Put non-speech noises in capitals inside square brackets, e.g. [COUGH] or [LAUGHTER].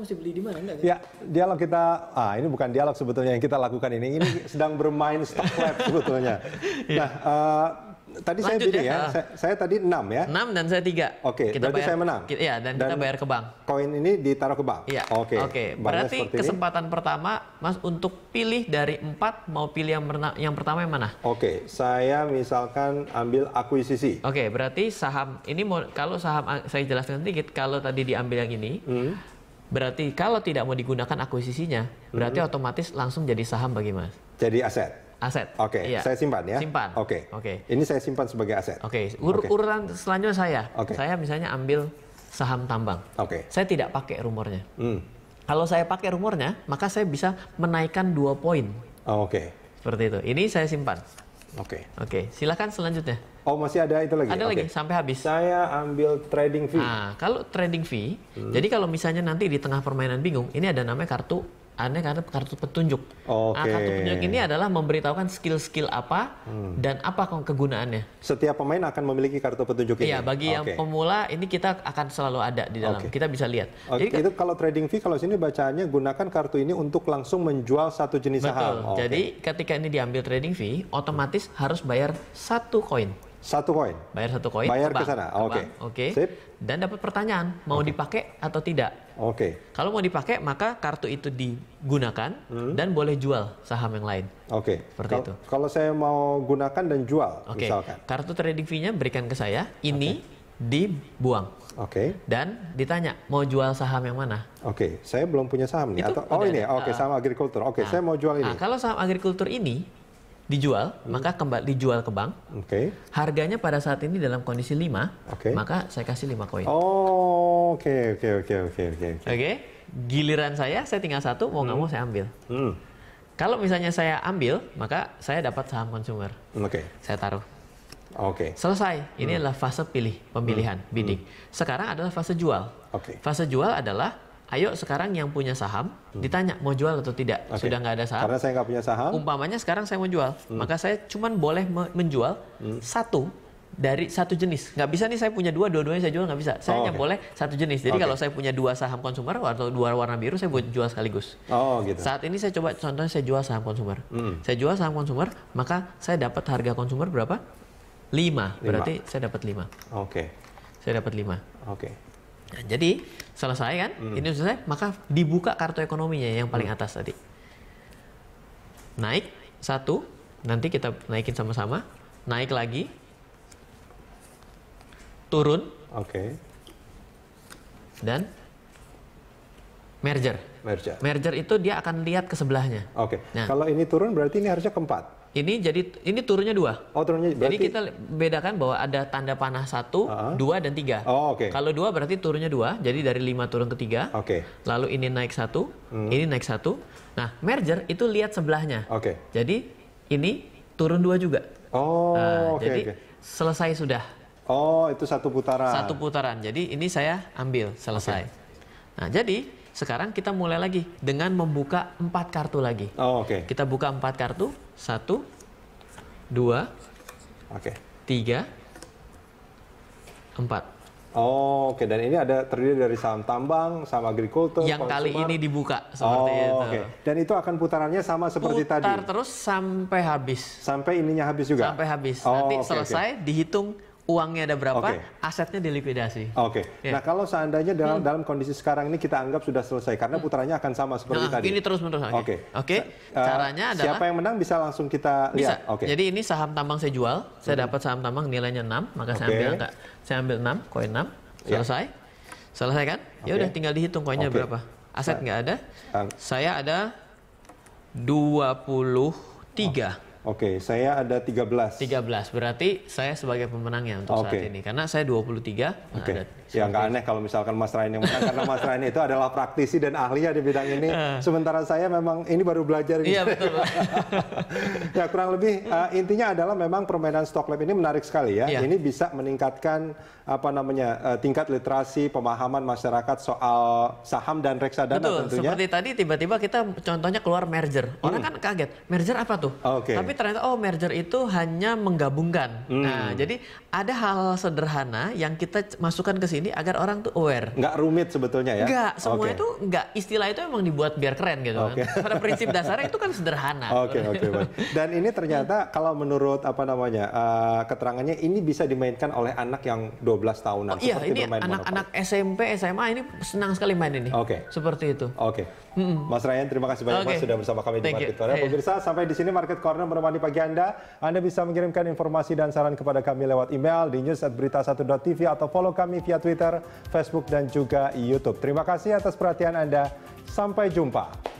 mesti beli di mana enggak? Kan? Ya, dialog kita ah ini bukan dialog sebetulnya yang kita lakukan ini. Ini [LAUGHS] sedang bermain stock web sebetulnya. Iya. Nah, uh, tadi Lanjut saya ya. ya. Ah. Saya, saya tadi 6 ya. 6 dan saya 3. Oke, okay, kita berarti bayar, saya menang. Kita, ya, dan, dan kita bayar ke bank. Koin ini ditaruh ke bank. Iya. Oke. Okay. Oke. Okay. Berarti kesempatan ini. pertama Mas untuk pilih dari 4 mau pilih yang berna, yang pertama yang mana? Oke, okay, saya misalkan ambil akuisisi. Oke, okay, berarti saham ini mau kalau saham saya jelaskan sedikit kalau tadi diambil yang ini. Hmm Berarti kalau tidak mau digunakan akuisisinya, berarti mm -hmm. otomatis langsung jadi saham bagi Mas. Jadi aset. Aset. Oke, okay. iya. saya simpan ya. Simpan. Oke. Okay. Oke. Okay. Ini saya simpan sebagai aset. Oke, okay. Ur okay. urutan selanjutnya saya. Okay. Saya misalnya ambil saham tambang. Oke. Okay. Saya tidak pakai rumornya. Mm. Kalau saya pakai rumornya, maka saya bisa menaikkan dua poin. Oh, Oke. Okay. Seperti itu. Ini saya simpan. Oke. Okay. Oke, okay. silakan selanjutnya. Oh, masih ada itu lagi. Ada okay. lagi sampai habis. Saya ambil trading fee. Nah, kalau trading fee, hmm. jadi kalau misalnya nanti di tengah permainan bingung, ini ada namanya kartu aneh karena kartu petunjuk. Okay. Nah, kartu petunjuk ini adalah memberitahukan skill-skill apa hmm. dan apa kegunaannya. Setiap pemain akan memiliki kartu petunjuk ini. Iya, bagi okay. yang pemula ini kita akan selalu ada di dalam. Okay. Kita bisa lihat. Okay. Jadi itu kalau trading fee kalau sini bacaannya gunakan kartu ini untuk langsung menjual satu jenis betul. saham. Betul. Okay. Jadi ketika ini diambil trading fee, otomatis hmm. harus bayar satu koin. Satu koin. Bayar satu koin. Bayar ke sana. Oke. Oke. Dan dapat pertanyaan mau okay. dipakai atau tidak. Oke. Okay. Kalau mau dipakai maka kartu itu digunakan hmm. dan boleh jual saham yang lain. Oke. Okay. Seperti Kal itu. Kalau saya mau gunakan dan jual okay. misalkan. Kartu trading fee-nya berikan ke saya. Ini okay. dibuang. Oke. Okay. Dan ditanya mau jual saham yang mana? Oke, okay. saya belum punya saham nih. Itu atau, oh ini, ya, oke okay, ah. saham agrikultur. Oke, okay, nah, saya mau jual ah, ini. Nah, kalau saham agrikultur ini dijual, hmm. maka kembali dijual ke bank. Oke. Okay. Harganya pada saat ini dalam kondisi 5, okay. maka saya kasih 5 koin. Oh, oke oke oke oke oke. Oke. Giliran saya saya tinggal satu, mau nggak hmm. mau saya ambil. Hmm. Kalau misalnya saya ambil, maka saya dapat saham consumer. Oke. Okay. Saya taruh. Oke. Okay. Selesai. Ini hmm. adalah fase pilih, pemilihan, hmm. bidding. Hmm. Sekarang adalah fase jual. Oke. Okay. Fase jual adalah Ayo sekarang yang punya saham hmm. ditanya mau jual atau tidak. Okay. Sudah nggak ada saham. Karena saya nggak punya saham. Umpamanya sekarang saya mau jual, hmm. maka saya cuma boleh menjual hmm. satu dari satu jenis. Nggak bisa nih saya punya dua, dua-duanya saya jual nggak bisa. Saya oh, hanya okay. boleh satu jenis. Jadi okay. kalau saya punya dua saham konsumer atau dua warna biru, saya buat jual sekaligus. Oh gitu. Saat ini saya coba contohnya saya jual saham konsumer. Hmm. Saya jual saham konsumer, maka saya dapat harga konsumer berapa? lima Berarti saya dapat lima Oke. Okay. Saya dapat lima Oke. Okay. Nah, jadi selesai kan? Hmm. Ini selesai, maka dibuka kartu ekonominya yang paling hmm. atas tadi. Naik satu, nanti kita naikin sama-sama. Naik lagi, turun. Oke. Okay. Dan Merger. Merger. Merger itu dia akan lihat ke sebelahnya. Oke. Okay. Nah. Kalau ini turun berarti ini harusnya keempat. Ini jadi ini turunnya dua. Oh turunnya. Berarti... Jadi kita bedakan bahwa ada tanda panah satu, uh -huh. dua dan tiga. Oh oke. Okay. Kalau dua berarti turunnya dua. Jadi dari lima turun ke tiga. Oke. Okay. Lalu ini naik satu, hmm. ini naik satu. Nah merger itu lihat sebelahnya. Oke. Okay. Jadi ini turun dua juga. Oh Uh, oke. Okay, jadi okay. selesai sudah. Oh itu satu putaran. Satu putaran. Jadi ini saya ambil selesai. Okay. Nah jadi sekarang kita mulai lagi dengan membuka empat kartu lagi. Oh, oke. Okay. Kita buka empat kartu. Satu, dua, Okay. tiga, empat. Oh, oke. Okay. Dan ini ada terdiri dari saham tambang, saham agrikultur, yang konsumer. kali ini dibuka seperti oh, itu. Oke. Okay. Dan itu akan putarannya sama seperti Putar tadi. Putar terus sampai habis. Sampai ininya habis juga. Sampai habis. Oh, Nanti okay, selesai okay. dihitung uangnya ada berapa, okay. asetnya dilikuidasi. Oke. Okay. Ya. Yeah. Nah kalau seandainya dalam, hmm. dalam kondisi sekarang ini kita anggap sudah selesai karena hmm. putarannya akan sama seperti nah, tadi. Ini terus menerus. Oke. Oke. Okay. Okay. Uh, eh, Caranya adalah siapa yang menang bisa langsung kita lihat. Oke. Okay. Jadi ini saham tambang saya jual, saya hmm. dapat saham tambang nilainya 6, maka okay. saya ambil enggak, saya ambil enam koin 6, ya. selesai. Yeah. Selesai kan? Ya udah tinggal dihitung koinnya okay. berapa. Aset nggak ada. saya ada 23. Oh. Oke, okay, saya ada 13. 13, berarti saya sebagai pemenangnya untuk okay. saat ini. Karena saya 23. Nah, Oke, okay. Oke. ya nggak aneh kalau misalkan Mas Rain yang menang. karena Mas Rain itu adalah praktisi dan ahlinya di bidang ini. [LAUGHS] Eh. Sementara saya memang ini baru belajar. Iya, betul. [LAUGHS] ya, kurang lebih uh, intinya adalah memang permainan stock lab ini menarik sekali ya. Yeah. Ini bisa meningkatkan apa namanya uh, tingkat literasi, pemahaman masyarakat soal saham dan reksadana betul, tentunya. Betul, seperti tadi tiba-tiba kita contohnya keluar merger. Orang hmm. kan kaget, merger apa tuh? Oke. Okay tapi ternyata oh merger itu hanya menggabungkan. Hmm. Nah, jadi ada hal sederhana yang kita masukkan ke sini agar orang tuh aware. Nggak rumit sebetulnya ya? Nggak, semua okay. itu nggak istilah itu emang dibuat biar keren gitu. Okay. Kan. Pada [LAUGHS] prinsip dasarnya itu kan sederhana. Oke, okay, oke. Okay, Dan ini ternyata kalau menurut apa namanya uh, keterangannya ini bisa dimainkan oleh anak yang 12 tahunan. Oh, iya, ini anak-anak SMP, SMA ini senang sekali main ini. Oke. Okay. Seperti itu. Oke. Okay. Mm -mm. Mas Ryan, terima kasih banyak okay. Mas sudah bersama kami di Market Corner. Pemirsa, sampai di sini Market Corner menemani pagi Anda. Anda bisa mengirimkan informasi dan saran kepada kami lewat email di news@berita1.tv atau follow kami via Twitter, Facebook, dan juga YouTube. Terima kasih atas perhatian Anda. Sampai jumpa.